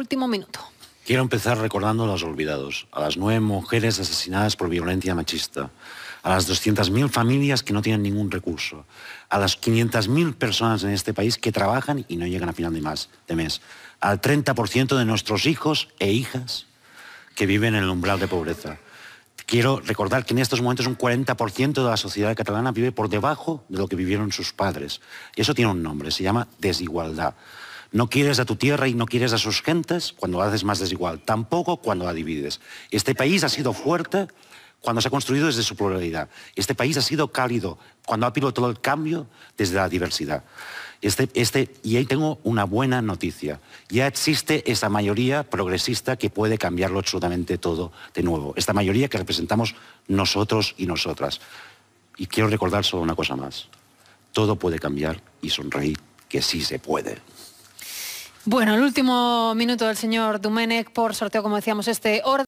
último minuto. Quiero empezar recordando a los olvidados, a las nueve mujeres asesinadas por violencia machista, a las 200.000 familias que no tienen ningún recurso, a las 500.000 personas en este país que trabajan y no llegan a final de, más, de mes, al 30% de nuestros hijos e hijas que viven en el umbral de pobreza. Quiero recordar que en estos momentos un 40% de la sociedad catalana vive por debajo de lo que vivieron sus padres. Y eso tiene un nombre, se llama desigualdad. No quieres a tu tierra y no quieres a sus gentes cuando la haces más desigual, tampoco cuando la divides. Este país ha sido fuerte cuando se ha construido desde su pluralidad. Este país ha sido cálido cuando ha pilotado el cambio desde la diversidad. Este, este, y ahí tengo una buena noticia. Ya existe esa mayoría progresista que puede cambiarlo absolutamente todo de nuevo. Esta mayoría que representamos nosotros y nosotras. Y quiero recordar solo una cosa más. Todo puede cambiar y sonreír, que sí se puede. Bueno, el último minuto del señor Dumenech por sorteo, como decíamos, este orden.